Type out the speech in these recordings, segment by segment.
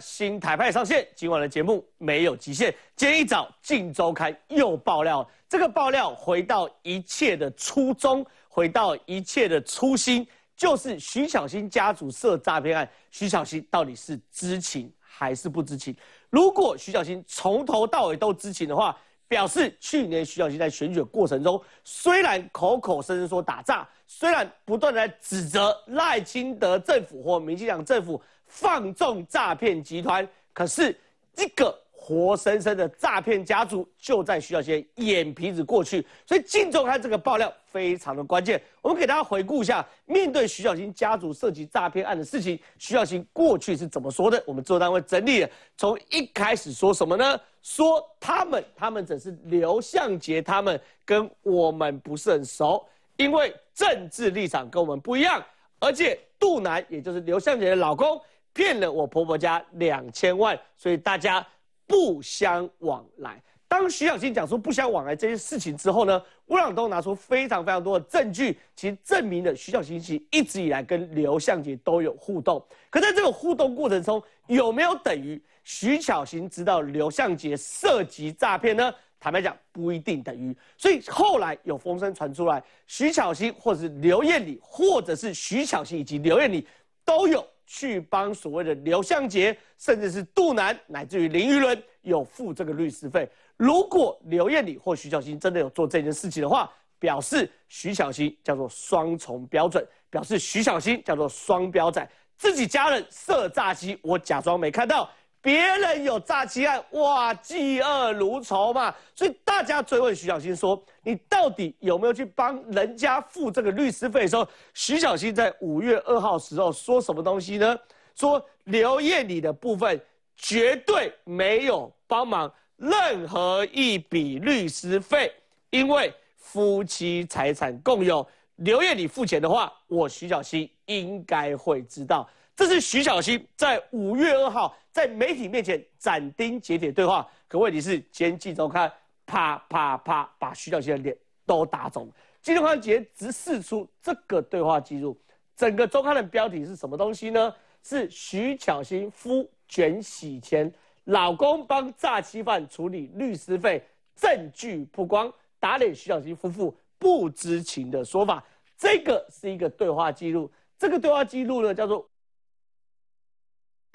新台派上线，今晚的节目没有极限。今天一早，《镜周刊》又爆料，这个爆料回到一切的初衷，回到一切的初心，就是徐小新家族涉诈骗案。徐小新到底是知情还是不知情？如果徐小新从头到尾都知情的话，表示去年徐小新在选举过程中，虽然口口声声说打诈，虽然不断的指责赖清德政府或民进党政府。放纵诈骗集团，可是这个活生生的诈骗家族就在徐小仙眼皮子过去，所以镜中看这个爆料非常的关键。我们给大家回顾一下，面对徐小仙家族涉及诈骗案的事情，徐小琴过去是怎么说的？我们做单位整理了，从一开始说什么呢？说他们，他们只是刘向杰，他们跟我们不是很熟，因为政治立场跟我们不一样，而且杜南，也就是刘向杰的老公。骗了我婆婆家两千万，所以大家不相往来。当徐小琴讲出不相往来这件事情之后呢，吴朗东拿出非常非常多的证据，其实证明了徐小其实一直以来跟刘向杰都有互动。可在这个互动过程中，有没有等于徐小琴知道刘向杰涉及诈骗呢？坦白讲，不一定等于。所以后来有风声传出来，徐小琴或者是刘艳丽，或者是徐小琴以及刘艳丽都有。去帮所谓的刘向杰，甚至是杜南，乃至于林育伦有付这个律师费。如果刘艳丽或徐小新真的有做这件事情的话，表示徐小新叫做双重标准，表示徐小新叫做双标仔，自己家人设诈机，我假装没看到。别人有诈欺案，哇，嫉恶如仇嘛，所以大家追问徐小新说，你到底有没有去帮人家付这个律师费？时候，徐小新在五月二号时候说什么东西呢？说刘艳里的部分绝对没有帮忙任何一笔律师费，因为夫妻财产共有，刘艳礼付钱的话，我徐小新应该会知道。这是徐小新在五月二号。在媒体面前斩钉截铁对话，可问题是前几周刊啪啪啪把徐小芯的脸都打肿金今天晚直接出示出这个对话记录，整个周刊的标题是什么东西呢？是徐巧芯夫卷洗钱，老公帮诈欺犯处理律师费，证据曝光，打脸徐巧芯夫妇不知情的说法。这个是一个对话记录，这个对话记录呢叫做。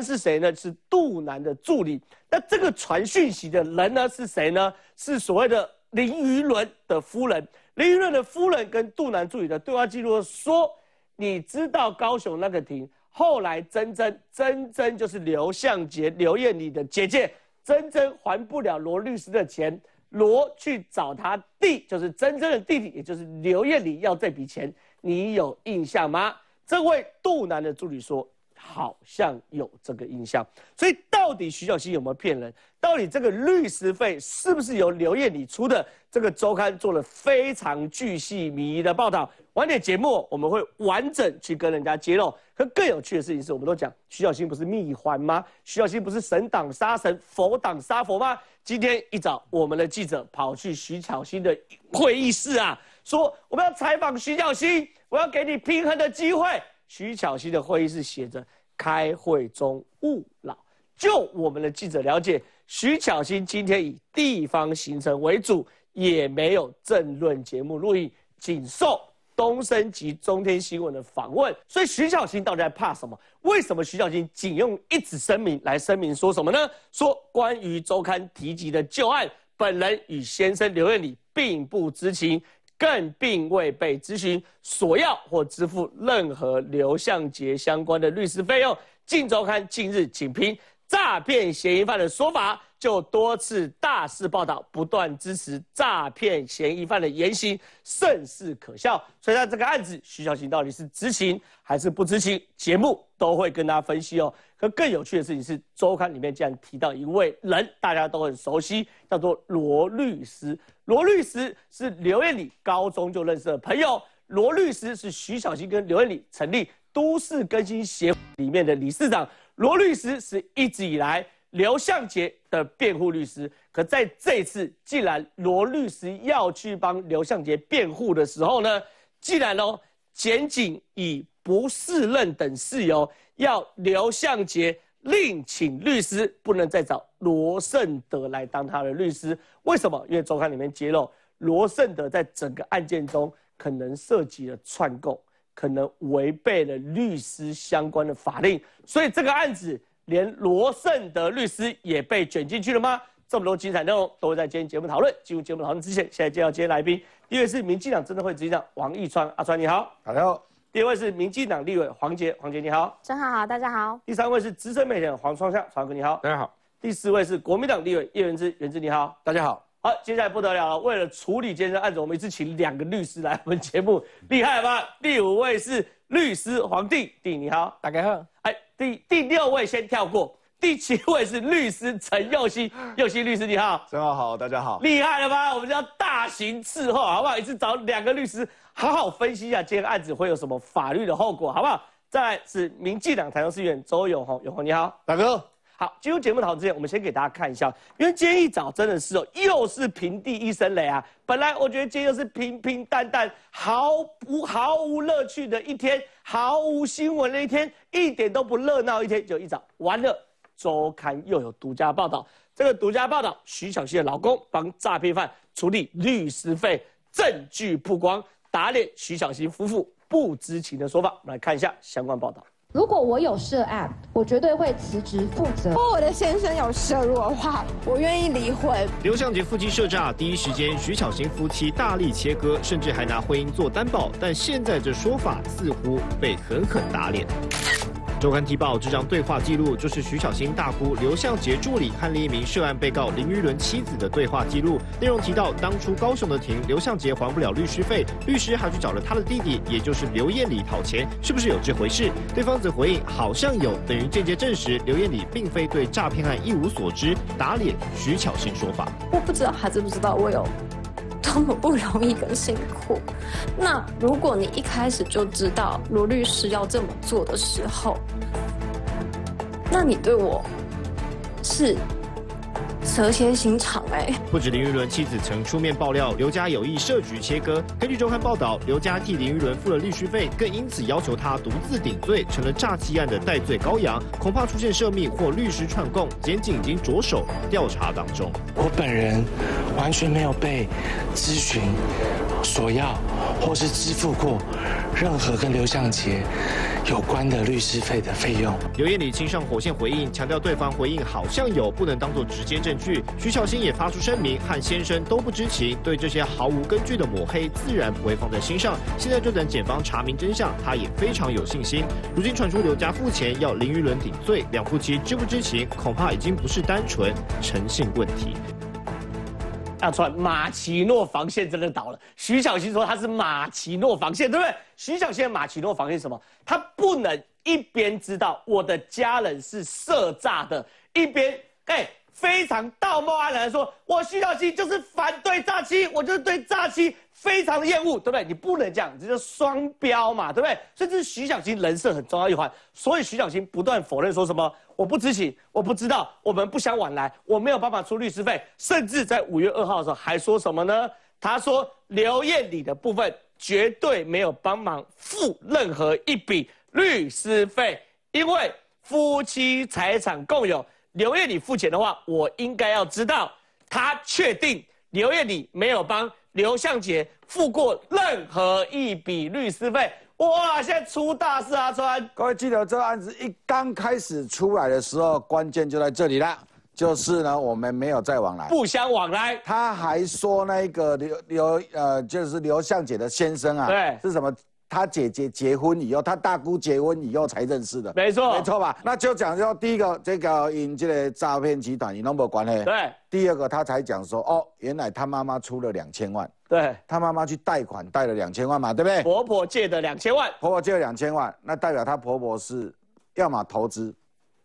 是谁呢？是杜南的助理。那这个传讯息的人呢是谁呢？是所谓的林于伦的夫人。林于伦的夫人跟杜南助理的对话记录说：“你知道高雄那个庭？后来真真真真就是刘向杰、刘艳丽的姐姐，真真还不了罗律师的钱。罗去找他弟，就是真真的弟弟，也就是刘艳丽要这笔钱。你有印象吗？”这位杜南的助理说。好像有这个印象，所以到底徐小新有没有骗人？到底这个律师费是不是由刘烨你出的？这个周刊做了非常巨细靡遗的报道。晚点节目我们会完整去跟人家揭露。可更有趣的事情是，我们都讲徐小新不是蜜环吗？徐小新不是神挡杀神，佛挡杀佛吗？今天一早，我们的记者跑去徐小新的会议室啊，说我们要采访徐小新，我要给你平衡的机会。徐巧芯的会议室写着“开会中勿扰”。就我们的记者了解，徐巧芯今天以地方行程为主，也没有政论节目录影，仅受东升及中天新闻的访问。所以徐巧芯到底在怕什么？为什么徐巧芯仅用一纸声明来声明？说什么呢？说关于周刊提及的旧案，本人与先生刘院理并不知情。更并未被咨询索要或支付任何刘向杰相关的律师费用。《镜周刊》近日仅凭。诈骗嫌疑犯的说法，就多次大肆报道，不断支持诈骗嫌疑犯的言行，甚是可笑。所以在这个案子，徐小琴到底是知情还是不知情，节目都会跟大家分析哦。可更有趣的事情是，周刊里面竟然提到一位人，大家都很熟悉，叫做罗律师。罗律师是刘艳丽高中就认识的朋友。罗律师是徐小琴跟刘艳丽成立都市更新协里面的理事长。罗律师是一直以来刘向杰的辩护律师，可在这次既然罗律师要去帮刘向杰辩护的时候呢，既然哦，检警以不适任等事由要刘向杰另请律师，不能再找罗胜德来当他的律师，为什么？因为周刊里面揭露罗胜德在整个案件中可能涉及了串供。可能违背了律师相关的法令，所以这个案子连罗胜德律师也被卷进去了吗？这么多精彩内容都在今天节目讨论。进入节目讨论之前，现在介绍今天来宾。第一位是民进党政治会执行长王义川，阿川你好。大家好。第二位是民进党立委黄杰，黄杰你好。真好好，大家好。第三位是资深媒体人黄双向，双哥你好。大家好。第四位是国民党立委叶元之，元之你好。大家好。好，接下来不得了了。为了处理今天案子，我们一次请两个律师来我们节目，厉害吧？第五位是律师黄帝，帝你好，大好。哎，第第六位先跳过，第七位是律师陈佑熙，佑熙律师你好，陈浩好，大家好，厉害了吧？我们叫大型伺候，好不好？一次找两个律师，好好分析一下今天案子会有什么法律的后果，好不好？再来是民进党台中市议员周永宏，永宏你好，大哥。好，进入节目讨论之前，我们先给大家看一下，因为今天一早真的是哦，又是平地一声雷啊！本来我觉得今天又是平平淡淡、毫无毫无乐趣的一天，毫无新闻的一天，一点都不热闹一天，就一早完了。周刊又有独家报道，这个独家报道，徐小溪的老公帮诈骗犯处理律师费，证据曝光，打脸徐小溪夫妇不知情的说法。我们来看一下相关报道。如果我有涉案，我绝对会辞职负责。如果我的先生有涉入的话，我愿意离婚。刘向杰夫妻涉诈，第一时间徐小新夫妻大力切割，甚至还拿婚姻做担保，但现在这说法似乎被狠狠打脸。《周刊》提报，这张对话记录就是徐巧新大姑刘向杰助理和另一名涉案被告林玉伦妻子的对话记录，内容提到当初高雄的庭，刘向杰还不了律师费，律师还去找了他的弟弟，也就是刘艳里讨钱，是不是有这回事？对方则回应好像有，等于间接证实刘艳里并非对诈骗案一无所知，打脸徐巧芯说法。我不知道，还知不知道，我有。多么不容易跟辛苦，那如果你一开始就知道罗律师要这么做的时候，那你对我是？蛇嫌刑场哎！不止林育伦妻子曾出面爆料，刘家有意设局切割。根据周刊报道，刘家替林育伦付了律师费，更因此要求他独自顶罪，成了诈欺案的代罪羔羊。恐怕出现涉密或律师串供，检警已经着手调查当中。我本人完全没有被咨询索要。或是支付过任何跟刘向杰有关的律师费的费用。刘艳礼亲上火线回应，强调对方回应好像有，不能当作直接证据。徐小新也发出声明，和先生都不知情，对这些毫无根据的抹黑，自然不会放在心上。现在就等检方查明真相，他也非常有信心。如今传出刘家付钱要林玉伦顶罪，两夫妻知不知情，恐怕已经不是单纯诚信问题。看出来，马奇诺防线真的倒了。徐小新说他是马奇诺防线，对不对？徐小新的马奇诺防线是什么？他不能一边知道我的家人是设诈的，一边哎非常道貌岸然的说：“我徐小新就是反对诈欺，我就是对诈欺。”非常的厌恶，对不对？你不能这样，这叫双标嘛，对不对？所以这是徐小清人设很重要一环。所以徐小清不断否认，说什么我不知情，我不知道，我们不相往来，我没有办法出律师费。甚至在五月二号的时候，还说什么呢？他说刘艳丽的部分绝对没有帮忙付任何一笔律师费，因为夫妻财产共有，刘艳丽付钱的话，我应该要知道。他确定刘艳丽没有帮。刘向杰付过任何一笔律师费哇！现在出大事啊，川！各位记得，这个案子一刚开始出来的时候，关键就在这里了，就是呢，我们没有再往来，不相往来。他还说那个刘刘呃，就是刘向杰的先生啊，对，是什么？他姐姐结婚以后，他大姑结婚以后才认识的，没错，没错吧？那就讲说第一个，这个跟这个诈骗集团有那么关系？对。第二个，他才讲说哦，原来他妈妈出了两千万，对，他妈妈去贷款贷了两千万嘛，对不对？婆婆借的两千万，婆婆借了两千万，那代表她婆婆是，要么投资，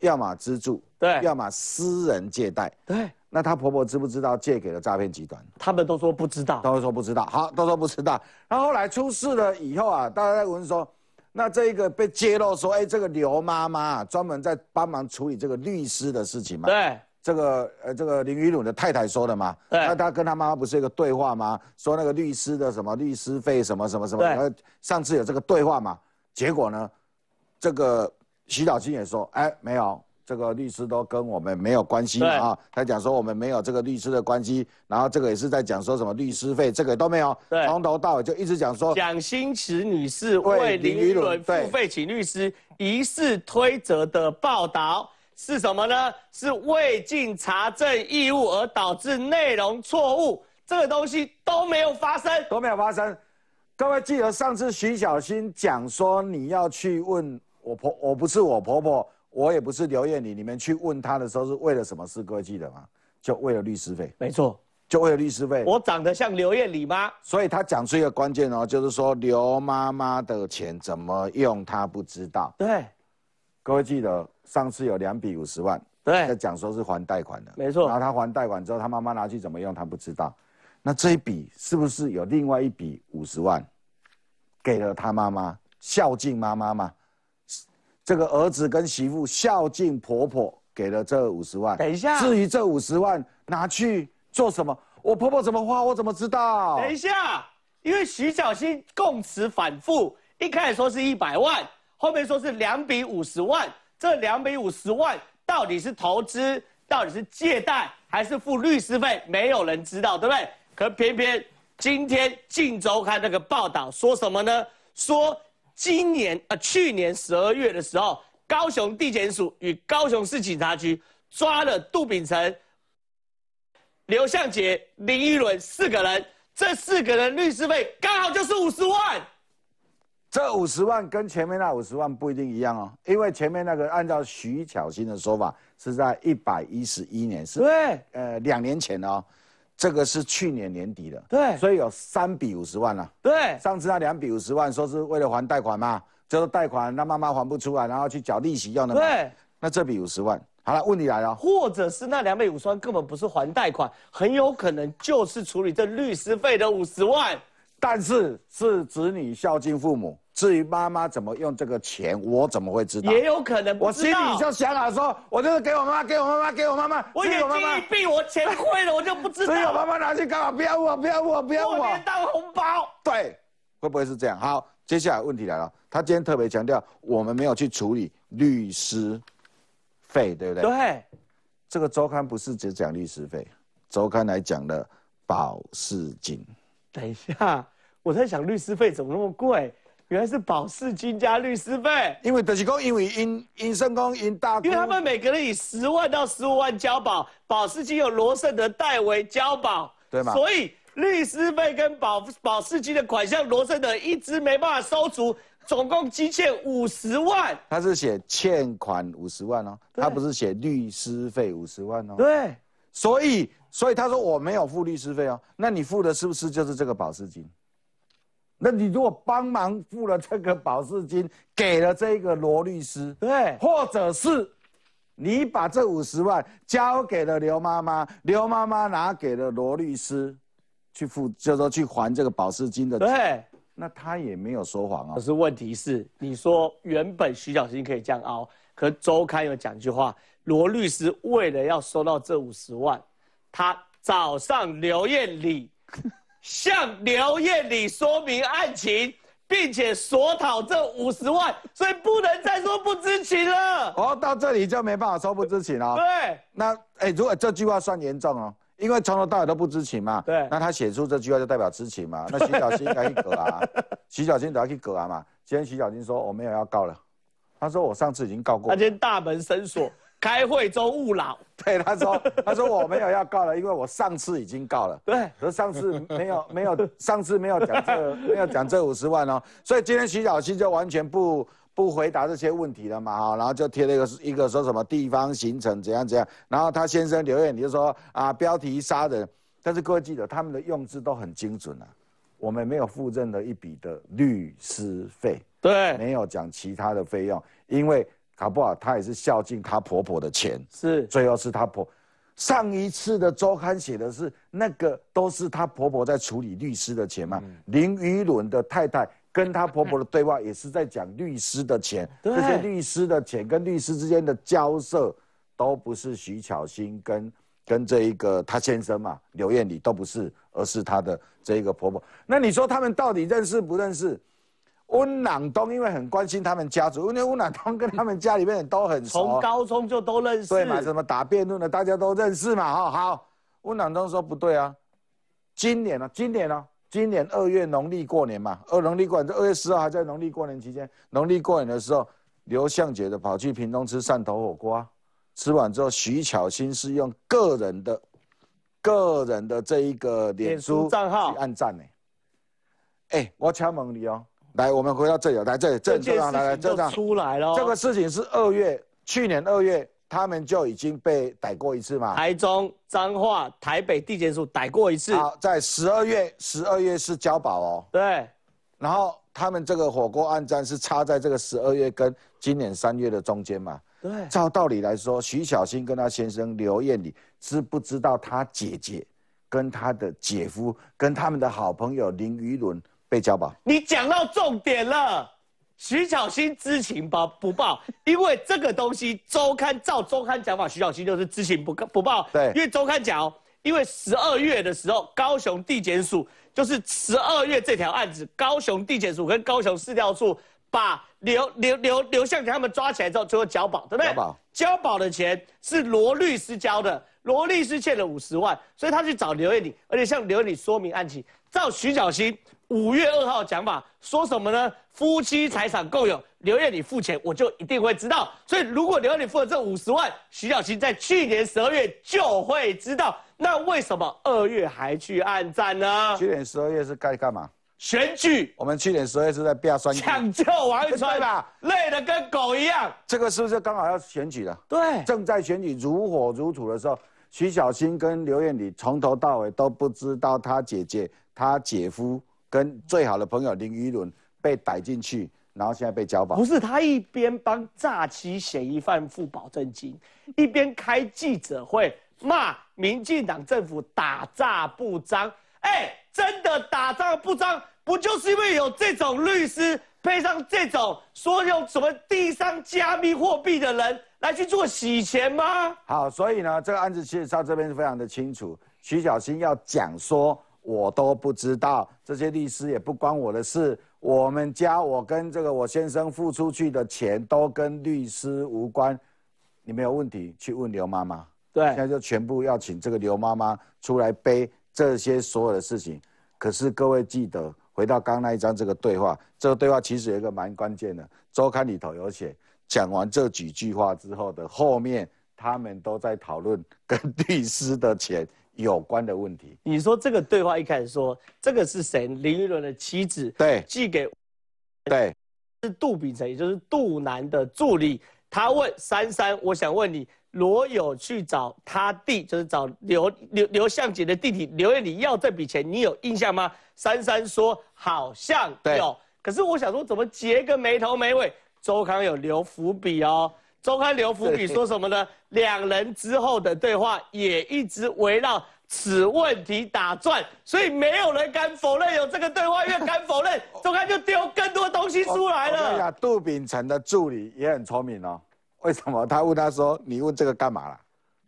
要么资助，对，要么私人借贷，对。那她婆婆知不知道借给了诈骗集团？他们都说不知道，都说不知道。好，都说不知道。那后来出事了以后啊，大家在问说，那这一个被揭露说，哎，这个刘妈妈专门在帮忙处理这个律师的事情嘛？对。这个呃，这个林育鲁的太太说的嘛？对。那他跟他妈妈不是一个对话吗？说那个律师的什么律师费什么什么什么？上次有这个对话嘛？结果呢，这个徐小青也说，哎，没有。这个律师都跟我们没有关系啊，他讲说我们没有这个律师的关系，然后这个也是在讲说什么律师费，这个都没有。对，从头到尾就一直讲说。蒋新慈女士为林依伦付费请律师，疑似推责的报道是什么呢？是未尽查证义务而导致内容错误，这个东西都没有发生。都没有发生。各位记得上次徐小新讲说你要去问我婆，我不是我婆婆。我也不是刘艳丽，你们去问他的时候是为了什么事？各位记得吗？就为了律师费。没错，就为了律师费。我长得像刘艳丽吗？所以他讲出一个关键哦，就是说刘妈妈的钱怎么用，他不知道。对，各位记得上次有两笔五十万，对，在讲说是还贷款的，没错。然后他还贷款之后，他妈妈拿去怎么用，他不知道。那这一笔是不是有另外一笔五十万，给了他妈妈孝敬妈妈吗？这个儿子跟媳妇孝敬婆婆，给了这五十万。等一下，至于这五十万拿去做什么，我婆婆怎么花，我怎么知道？等一下，因为徐小新供词反复，一开始说是一百万，后面说是两笔五十万。这两笔五十万到底是投资，到底是借贷，还是付律师费，没有人知道，对不对？可偏偏今天《今周刊》那个报道说什么呢？说。今年啊，去年十二月的时候，高雄地检署与高雄市警察局抓了杜秉成、刘向杰、林依伦四个人，这四个人律师费刚好就是五十万。这五十万跟前面那五十万不一定一样哦，因为前面那个按照徐巧芯的说法是在一百一十一年，是对，呃，两年前哦。这个是去年年底的，对，所以有三笔五十万了。对，上次那两笔五十万说是为了还贷款嘛，就是贷款那妈妈还不出来，然后去缴利息要那。对，那这笔五十万，好了，问题来了，或者是那两笔五十万根本不是还贷款，很有可能就是处理这律师费的五十万。但是是子女孝敬父母。至于妈妈怎么用这个钱，我怎么会知道？也有可能，我心里就想啊，说，我就是给我妈妈，给我妈妈，给我妈妈。我第一笔我钱汇了，我就不知道。只有妈妈拿去干嘛？不要我，不要我，不要我。当红包？对，会不会是这样？好，接下来问题来了。他今天特别强调，我们没有去处理律师费，对不对？对，这个周刊不是只讲律师费，周刊来讲的保释金。等一下。我在想律师费怎么那么贵？原来是保释金加律师费。因为德吉公因为因因申公因大，因为他们每个人以十万到十五万交保，保释金由罗胜德代为交保，对吗？所以律师费跟保保释金的款项，罗胜德一直没办法收足，总共积欠五十万。他是写欠款五十万哦，他不是写律师费五十万哦。对，所以所以他说我没有付律师费哦，那你付的是不是就是这个保释金？那你如果帮忙付了这个保释金，给了这个罗律师，对，或者是你把这五十万交给了刘妈妈，刘妈妈拿给了罗律师，去付，就说去还这个保释金的，对，那他也没有说谎啊。可是问题是，你说原本徐小新可以这样凹，可周刊有讲一句话，罗律师为了要收到这五十万，他找上刘艳丽。向刘艳丽说明案情，并且索讨这五十万，所以不能再说不知情了。哦，到这里就没办法说不知情了。对，那哎，如果这句话算严重哦，因为从头到尾都不知情嘛。对，那他写出这句话就代表知情嘛。那徐小金该去割啊，徐小金都要去割啊嘛。今天徐小金说我没有要告了，他说我上次已经告过。他今天大门生锁。开会中勿老，对他说，他说我没有要告了，因为我上次已经告了，对，是上次没有没有上次没有讲这有讲这五十万哦，所以今天徐小溪就完全不不回答这些问题了嘛，哈，然后就贴了一个一个说什么地方行程怎样怎样，然后他先生留言你就说啊标题杀人，但是各位记者他们的用字都很精准啊，我们没有付任何一笔的律师费，对，没有讲其他的费用，因为。卡布好她也是孝敬她婆婆的钱，是最后是她婆。上一次的周刊写的是那个都是她婆婆在处理律师的钱嘛？林依轮的太太跟她婆婆的对话也是在讲律师的钱，这些律师的钱跟律师之间的交涉，都不是徐巧芯跟跟这一个她先生嘛，刘艳丽都不是，而是她的这一个婆婆。那你说他们到底认识不认识？温朗东因为很关心他们家族，因为温朗东跟他们家里面都很熟，从高中就都认识。对嘛？什么打辩论的，大家都认识嘛？哈，好。温朗东说不对啊，今年呢？今年呢？今年二月农历过年嘛？二农历过，年，二月十二还在农历过年期间，农历过年的时候，刘向杰的跑去屏东吃汕头火锅，吃完之后，徐巧芯是用个人的、个人的这一个脸书账号暗赞呢。哎，我敲门你哦。来，我们回到这里，来这里，郑郑长来了，这长出来了。这个事情是二月，去年二月他们就已经被逮过一次嘛？台中彰化台北地检署逮过一次。好，在十二月，十二月是交保哦。对。然后他们这个火锅案战是插在这个十二月跟今年三月的中间嘛？对。照道理来说，徐小新跟他先生刘艳里知不知道他姐姐跟他的姐夫跟他们的好朋友林于伦？被交保。你讲到重点了，徐小欣知情不不报，因为这个东西周刊照周刊讲法，徐小欣就是知情不不报。对，因为周刊讲哦，因为十二月的时候，高雄地检署就是十二月这条案子，高雄地检署跟高雄市调处把刘刘刘刘向给他们抓起来之后，最后交保，对不对？交保。交保的钱是罗律师交的，罗律师欠了五十万，所以他去找刘艳玲，而且向刘艳玲说明案情。照徐小欣。五月二号讲法说什么呢？夫妻财产共有，刘燕你付钱，我就一定会知道。所以，如果刘燕你付了这五十万，徐小青在去年十二月就会知道。那为什么二月还去暗战呢？去年十二月是该干嘛？选举。我们去年十二月是在飙山抢救王一川吧？累得跟狗一样。这个是不是刚好要选举了？对，正在选举如火如荼的时候，徐小青跟刘艳你从头到尾都不知道他姐姐、他姐夫。跟最好的朋友林依轮被逮进去，然后现在被交保。不是他一边帮诈欺嫌疑犯付保证金，一边开记者会骂民进党政府打诈不张。哎，真的打诈不张，不就是因为有这种律师配上这种说用什么地上加密货币的人来去做洗钱吗？好，所以呢，这个案子其实到这边是非常的清楚。徐小新要讲说。我都不知道，这些律师也不关我的事。我们家我跟这个我先生付出去的钱都跟律师无关，你没有问题去问刘妈妈。对，现在就全部要请这个刘妈妈出来背这些所有的事情。可是各位记得回到刚那一张这个对话，这个对话其实有一个蛮关键的，周刊里头有写，讲完这几句话之后的后面，他们都在讨论跟 律师的钱。有关的问题，你说这个对话一开始说这个是谁？林依轮的妻子对，寄给对是杜秉成，也就是杜南的助理。他问珊珊，我想问你，罗有去找他弟，就是找刘刘刘向杰的弟弟刘艳你要这笔钱，你有印象吗？珊珊说好像有，可是我想说怎么结个没头没尾？周康有留伏笔哦。周刊留伏笔说什么呢？两人之后的对话也一直围绕此问题打转，所以没有人敢否认有这个对话，越敢否认，周刊就丢更多东西出来了。对呀，杜秉辰的助理也很聪明哦。为什么？他问他说：“你问这个干嘛啦？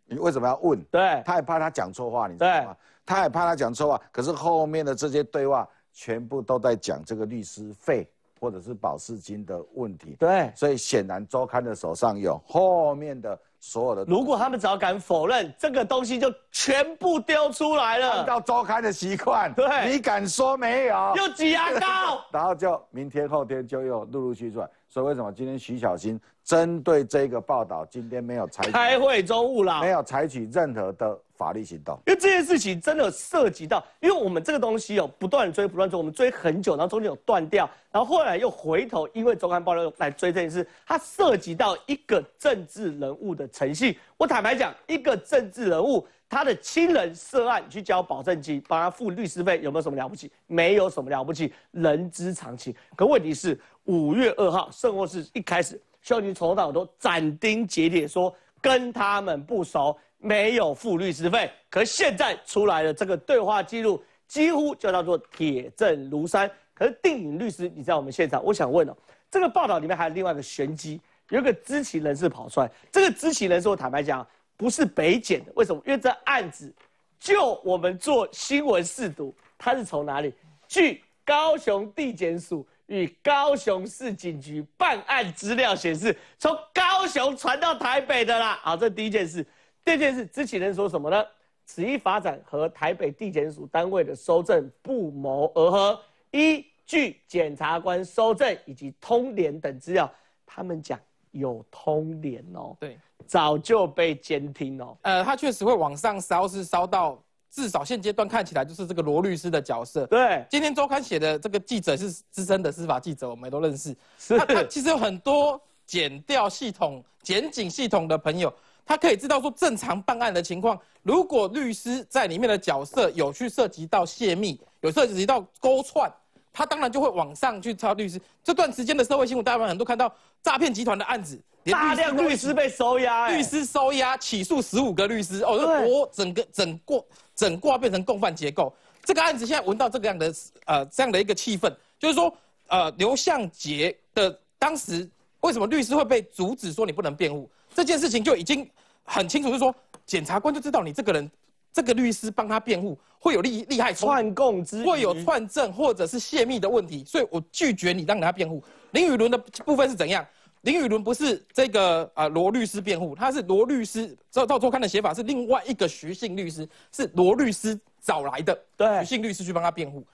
你为什么要问？”对，他也怕他讲错话，你知道吗？他也怕他讲错话，可是后面的这些对话全部都在讲这个律师费。或者是保释金的问题，对，所以显然周刊的手上有后面的所有的。如果他们只要敢否认这个东西，就全部丢出来了。到周刊的习惯，对，你敢说没有？又挤牙到，然后就明天、后天就又陆陆续续所以为什么今天徐小新针对这个报道，今天没有采开会中午了，没有采取任何的。法律行动，因为这件事情真的涉及到，因为我们这个东西有不断追，不断追，我们追很久，然后中间有断掉，然后后来又回头，因为周刊爆料来追这件事，它涉及到一个政治人物的诚信。我坦白讲，一个政治人物他的亲人涉案去交保证金，帮他付律师费，有没有什么了不起？没有什么了不起，人之常情。可问题是，五月二号圣沃士一开始，萧敬头到尾都斩钉截铁说跟他们不熟。没有付律师费，可是现在出来的这个对话记录，几乎就叫做铁证如山。可是定影律师，你在我们现场，我想问哦，这个报道里面还有另外一个玄机，有一个知情人士跑出来。这个知情人士，我坦白讲，不是北检的，为什么？因为这案子，就我们做新闻试读，他是从哪里？据高雄地检署与高雄市警局办案资料显示，从高雄传到台北的啦。好，这第一件事。这件事，知情人说什么呢？此一发展和台北地检署单位的收证不谋而合。依据检察官收证以及通联等资料，他们讲有通联哦，对，早就被监听哦。呃，他确实会往上烧，是烧到至少现阶段看起来就是这个罗律师的角色。对，今天周刊写的这个记者是资深的司法记者，我们都认识。他他其实有很多检调系统、检警系统的朋友。他可以知道说，正常办案的情况，如果律师在里面的角色有去涉及到泄密，有涉及到勾串，他当然就会往上去抄律师。这段时间的社会新闻，大家很多看到诈骗集团的案子，大量律师被收押，律师收押，起诉十五个律师，哦，国整个整过整挂变成共犯结构。这个案子现在闻到这个样的呃这样的一个气氛，就是说，呃，刘向杰的当时为什么律师会被阻止说你不能辩护？这件事情就已经很清楚，就是说，检察官就知道你这个人，这个律师帮他辩护会有利利害供之，会有串证或者是泄密的问题，所以我拒绝你让他辩护。林宇伦的部分是怎样？林宇伦不是这个啊罗律师辩护，他是罗律师，照照周刊的写法是另外一个徐姓律师，是罗律师找来的，对，徐姓律师去帮他辩护。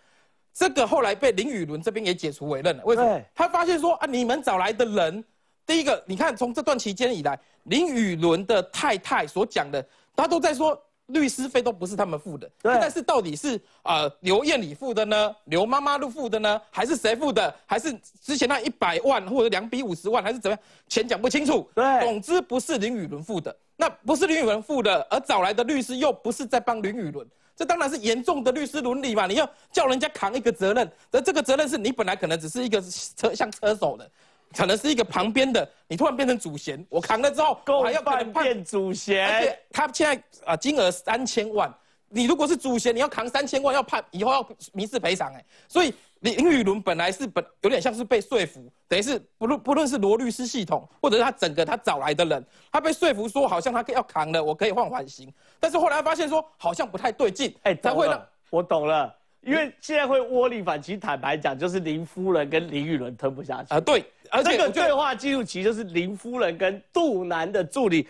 这个后来被林宇伦这边也解除委任了，为什么？他发现说啊，你们找来的人。第一个，你看从这段期间以来，林宇伦的太太所讲的，他都在说律师费都不是他们付的。对。但是到底是啊刘燕里付的呢？刘妈妈入付的呢？还是谁付的？还是之前那一百万或者两笔五十万还是怎么样？钱讲不清楚。对。总之不是林宇伦付的，那不是林宇伦付的，而找来的律师又不是在帮林宇伦，这当然是严重的律师伦理嘛！你要叫人家扛一个责任，而这个责任是你本来可能只是一个车像车手的。可能是一个旁边的，你突然变成主嫌，我扛了之后还要变主嫌，而且他现在啊金额三千万，你如果是主嫌，你要扛三千万，要判以后要民事赔偿哎，所以林宇伦本来是本有点像是被说服，等于是不论不论是罗律师系统，或者是他整个他找来的人，他被说服说好像他要扛了，我可以换缓刑，但是后来发现说好像不太对劲，哎，才会让我懂了，因为现在会窝里反，其实坦白讲就是林夫人跟林玉伦吞不下去啊，对。而这个对话记录其实就是林夫人跟杜南的助理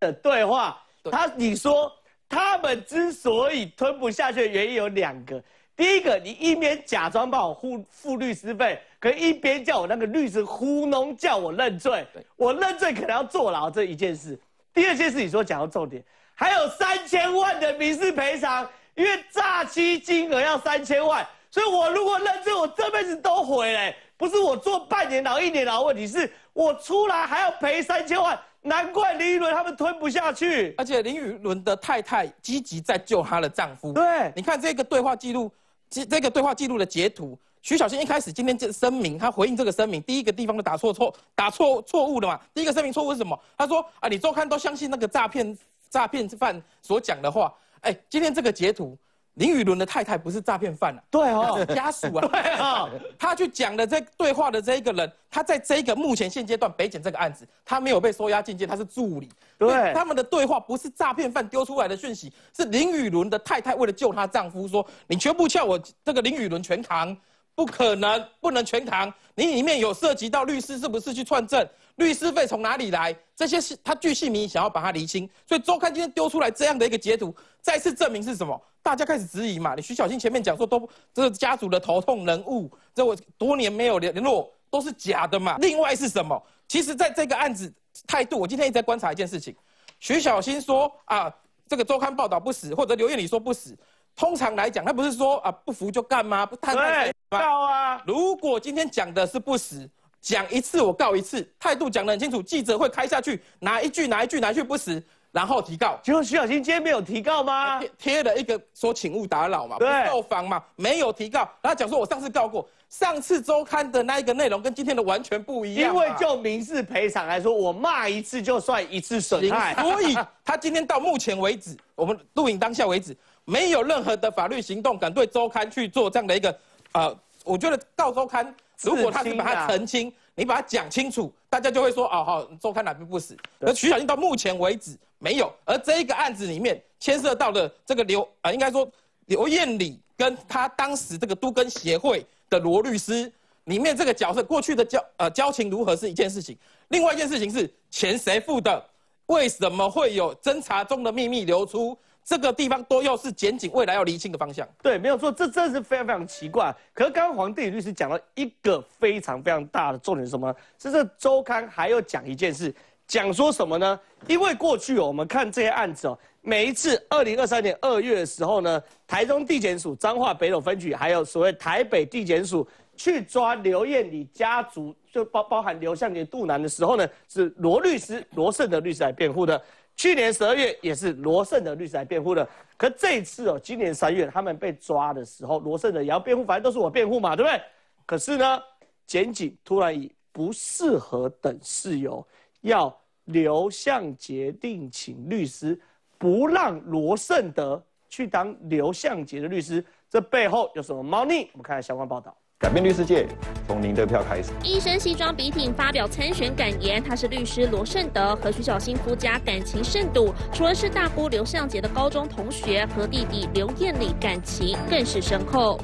的对话。他你说他们之所以吞不下去的原因有两个：第一个，你一边假装帮我付付律师费，可一边叫我那个律师糊弄叫我认罪。我认罪可能要坐牢这一件事。第二件事，你说讲到重点，还有三千万的民事赔偿，因为诈欺金额要三千万，所以我如果认罪，我这辈子都毁嘞。不是我做半年牢、一年劳，问题是我出来还要赔三千万，难怪林依伦他们吞不下去。而且林依伦的太太积极在救她的丈夫。对，你看这个对话记录，这这个对话记录的截图，徐小新一开始今天这声明，他回应这个声明，第一个地方的打错错，打错错误的嘛。第一个声明错误是什么？他说啊，你周刊都相信那个诈骗诈骗犯所讲的话。哎，今天这个截图。林雨伦的太太不是诈骗犯啊，对哦，家属啊，对哦，他去讲的这对话的这一个人，他在这个目前现阶段北检这个案子，他没有被收押禁见，他是助理，对，他们的对话不是诈骗犯丢出来的讯息，是林雨伦的太太为了救她丈夫说，你全部撬我这个林雨伦全扛。不可能，不能全堂。你里面有涉及到律师，是不是去串证？律师费从哪里来？这些是他巨细靡想要把它厘清。所以周刊今天丢出来这样的一个截图，再次证明是什么？大家开始质疑嘛？你徐小新前面讲说都这个家族的头痛人物，这我多年没有联络都是假的嘛？另外是什么？其实，在这个案子态度，我今天一直在观察一件事情。徐小新说啊，这个周刊报道不死，或者刘烨里说不死。通常来讲，他不是说啊不服就干吗？不，他要告啊。如果今天讲的是不实，讲一次我告一次，态度讲得很清楚，记者会开下去，哪一句哪一句哪一句不实，然后提告。结果徐小新今天没有提告吗？贴了一个说请勿打扰嘛，不够防嘛，没有提告。然后讲说我上次告过，上次周刊的那一个内容跟今天的完全不一样。因为就民事赔偿来说，我骂一次就算一次损害，所以他今天到目前为止，我们录影当下为止。没有任何的法律行动敢对周刊去做这样的一个，呃，我觉得告周刊，如果他你把它澄清，你把它讲清楚，大家就会说哦好，周刊哪边不死？而徐小英到目前为止没有。而这一个案子里面牵涉到的这个刘啊，应该说刘燕理跟他当时这个都跟协会的罗律师里面这个角色，过去的交呃交情如何是一件事情。另外一件事情是钱谁付的，为什么会有侦查中的秘密流出？这个地方都要是检警未来要厘清的方向。对，没有错，这真是非常非常奇怪。可是刚刚黄帝律师讲到一个非常非常大的重点，什么是这周刊还要讲一件事，讲说什么呢？因为过去我们看这些案子哦，每一次二零二三年二月的时候呢，台中地检署彰化北斗分局还有所谓台北地检署去抓刘燕礼家族，就包包含刘向杰、杜南的时候呢，是罗律师、罗胜的律师来辩护的。去年十二月也是罗胜德律师来辩护的，可这次哦，今年三月他们被抓的时候，罗胜德也要辩护，反正都是我辩护嘛，对不对？可是呢，检警突然以不适合等事由，要刘向杰另请律师，不让罗胜德去当刘向杰的律师，这背后有什么猫腻？我们看下相关报道。改变律师界，从您的票开始。一身西装笔挺，发表参选感言。他是律师罗胜德，和徐小新夫家感情甚笃。除了是大姑刘向杰的高中同学，和弟弟刘艳礼感情更是深厚。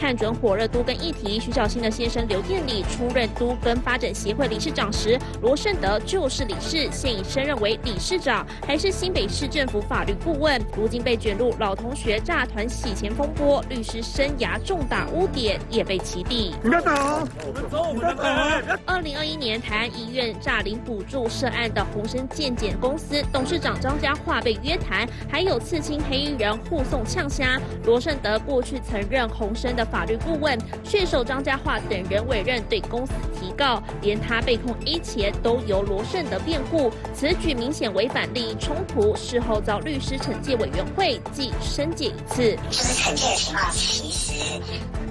看准火热都跟议题，徐小新的先生刘建礼出任都跟发展协会理事长时，罗胜德就是理事，现已升任为理事长，还是新北市政府法律顾问。如今被卷入老同学诈团洗钱风波，律师生涯重大污点也被起底。不要走，我们走，走。二零二一年台安医院诈领补助涉案的红生鉴检公司董事长张家化被约谈，还有刺青黑衣人护送呛虾。罗胜德过去曾任红生的。法律顾问、血手张家化等人委任对公司提告，连他被控 A 钱都由罗胜德辩护，此举明显违反利益冲突，事后遭律师惩戒委员会记申诫一次。就是惩戒的情况，其实。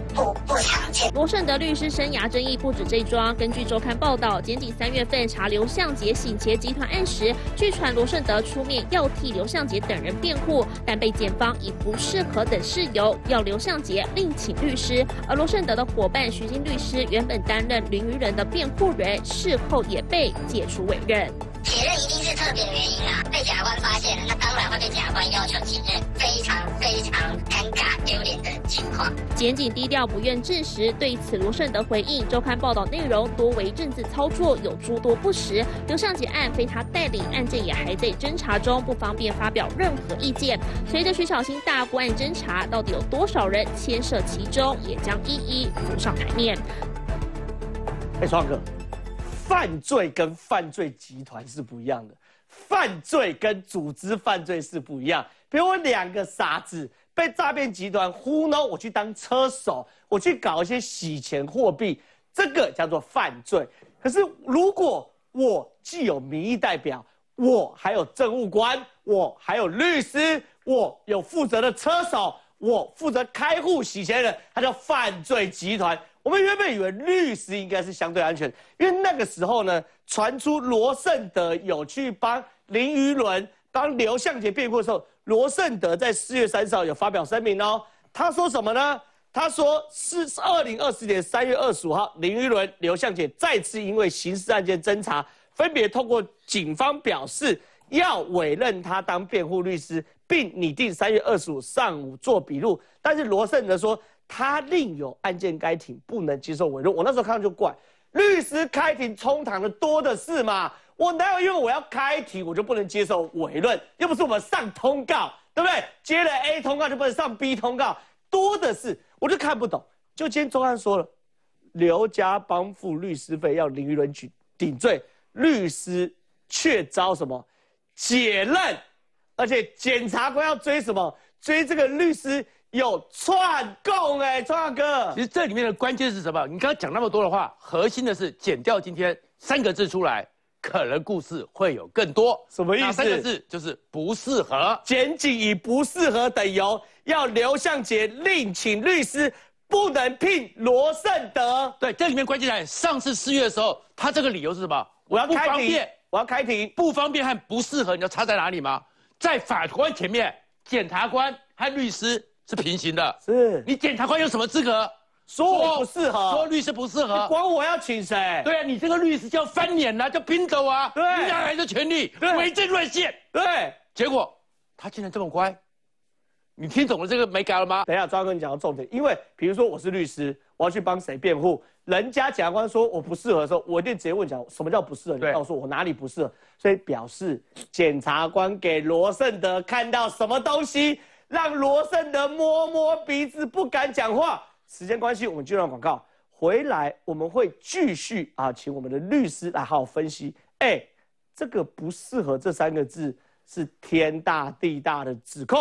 罗胜德律师生涯争议不止这桩。根据周刊报道，检警三月份查刘向杰醒钱集团案时，据传罗胜德出面要替刘向杰等人辩护，但被检方以不适合等事由，要刘向杰另请律师。而罗胜德的伙伴徐金律师，原本担任林云仁的辩护人，事后也被解除委任。铁刃一定是特别原因啊！被检察官发现了，那当然会被检察官要求铁刃，非常非常尴尬丢脸的情况。检警低调不愿证实，对此罗胜德回应：周刊报道内容多为政治操作，有诸多不实。刘尚杰案非他带领，案件也还在侦查中，不方便发表任何意见。随着徐小新大破案侦查，到底有多少人牵涉其中，也将一一浮上台面。被创了。犯罪跟犯罪集团是不一样的，犯罪跟组织犯罪是不一样。比如我两个傻子被诈骗集团糊弄，我去当车手，我去搞一些洗钱货币，这个叫做犯罪。可是如果我既有民意代表，我还有政务官，我还有律师，我有负责的车手，我负责开户洗钱的，他叫犯罪集团。我们原本以为律师应该是相对安全，因为那个时候呢，传出罗胜德有去帮林育伦、帮刘向杰辩护的时候，罗胜德在四月三十号有发表声明哦。他说什么呢？他说是二零二四年三月二十五号，林育伦、刘向杰再次因为刑事案件侦查，分别通过警方表示要委任他当辩护律师，并拟定三月二十五上午做笔录。但是罗胜德说。他另有案件该庭不能接受委任。我那时候看到就怪，律师开庭冲堂的多的是嘛，我哪有因为我要开庭我就不能接受委任？又不是我们上通告，对不对？接了 A 通告就不能上 B 通告，多的是，我就看不懂。就今天周汉说了，刘家帮付律师费要林育伦去顶罪，律师却遭什么解任，而且检察官要追什么？追这个律师。有串供哎，串哥！其实这里面的关键是什么？你刚刚讲那么多的话，核心的是减掉今天三个字出来，可能故事会有更多。什么意思？三个字就是不适合。检警以不适合等由，要刘向杰另请律师，不能聘罗胜德。对，这里面关键在上次四月的时候，他这个理由是什么？我要开庭，我要开庭。不方便和不适合，你知道差在哪里吗？在法官前面，检察官和律师。是平行的，是你检察官有什么资格说我不适合？说律师不适合？你管我要请谁？对啊，你这个律师就要翻脸了，就拼斗啊！对，你哪来的权利？对，违政乱宪。对，结果他竟然这么乖，你听懂了这个美感了吗？等下，再跟你讲到重点。因为比如说我是律师，我要去帮谁辩护？人家检察官说我不适合的时候，我一定直接问讲什么叫不适合？你告诉我哪里不适合？所以表示检察官给罗胜德看到什么东西？让罗胜德摸摸鼻子，不敢讲话。时间关系，我们就让广告回来。我们会继续啊，请我们的律师来好好分析。哎，这个不适合这三个字，是天大地大的指控。